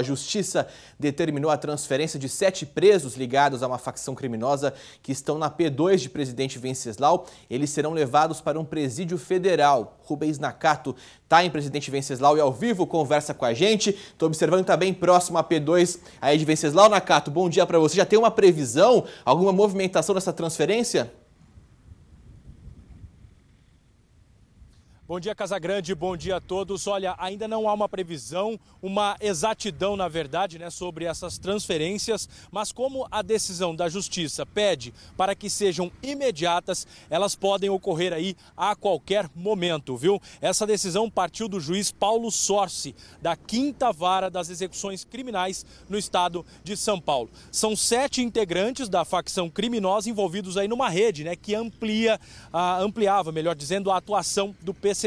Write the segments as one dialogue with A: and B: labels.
A: A justiça determinou a transferência de sete presos ligados a uma facção criminosa que estão na P2 de presidente Venceslau. Eles serão levados para um presídio federal. Rubens Nakato está em presidente Venceslau e ao vivo conversa com a gente. Estou observando também tá próximo à P2 aí de Venceslau. Nakato, bom dia para você. Já tem uma previsão, alguma movimentação dessa transferência?
B: Bom dia, Casagrande. Bom dia a todos. Olha, ainda não há uma previsão, uma exatidão, na verdade, né, sobre essas transferências, mas como a decisão da Justiça pede para que sejam imediatas, elas podem ocorrer aí a qualquer momento, viu? Essa decisão partiu do juiz Paulo Sorce da Quinta Vara das Execuções Criminais no estado de São Paulo. São sete integrantes da facção criminosa envolvidos aí numa rede, né, que amplia, ah, ampliava, melhor dizendo, a atuação do PC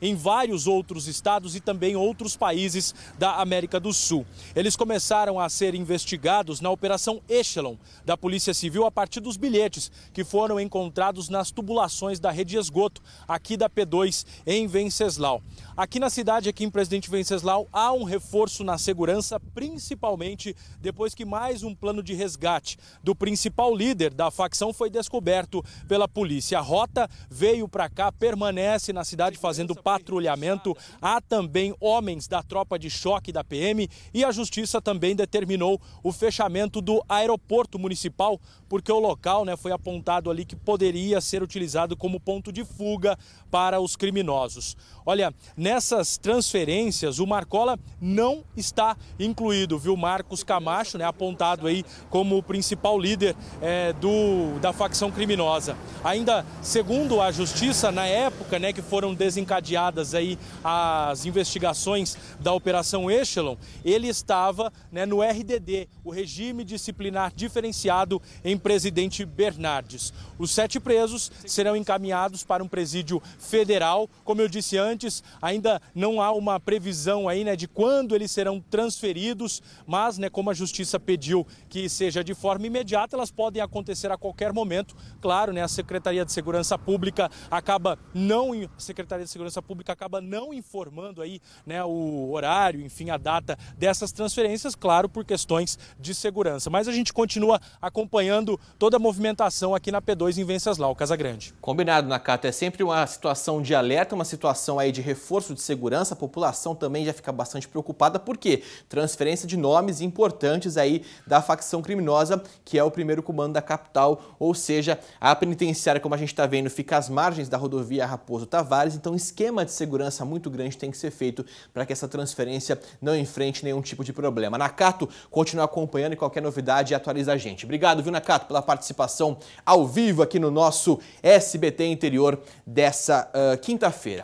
B: em vários outros estados e também outros países da América do Sul. Eles começaram a ser investigados na Operação Echelon da Polícia Civil a partir dos bilhetes que foram encontrados nas tubulações da rede esgoto aqui da P2 em Venceslau. Aqui na cidade, aqui em Presidente Venceslau, há um reforço na segurança, principalmente depois que mais um plano de resgate do principal líder da facção foi descoberto pela polícia. A rota veio para cá, permanece na cidade cidade fazendo patrulhamento. Há também homens da tropa de choque da PM e a Justiça também determinou o fechamento do aeroporto municipal, porque o local né, foi apontado ali que poderia ser utilizado como ponto de fuga para os criminosos. Olha, nessas transferências, o Marcola não está incluído, viu? Marcos Camacho, né, apontado aí como o principal líder é, do, da facção criminosa. Ainda segundo a Justiça, na época né, que foram foram desencadeadas aí as investigações da Operação Echelon, ele estava né, no RDD, o Regime Disciplinar Diferenciado em Presidente Bernardes. Os sete presos serão encaminhados para um presídio federal. Como eu disse antes, ainda não há uma previsão aí né, de quando eles serão transferidos, mas né, como a Justiça pediu que seja de forma imediata, elas podem acontecer a qualquer momento. Claro, né, a Secretaria de Segurança Pública acaba não se Secretaria de Segurança Pública acaba não informando aí, né, o horário, enfim, a data dessas transferências, claro, por questões de segurança. Mas a gente continua acompanhando toda a movimentação aqui na P2 em Venceslau, Casa Grande.
A: Combinado, Nakata. É sempre uma situação de alerta, uma situação aí de reforço de segurança. A população também já fica bastante preocupada, porque transferência de nomes importantes aí da facção criminosa, que é o primeiro comando da capital, ou seja, a penitenciária, como a gente está vendo, fica às margens da rodovia Raposo Tavares então um esquema de segurança muito grande tem que ser feito para que essa transferência não enfrente nenhum tipo de problema. Nakato, continua acompanhando e qualquer novidade atualiza a gente. Obrigado, viu, Nakato, pela participação ao vivo aqui no nosso SBT Interior dessa uh, quinta-feira.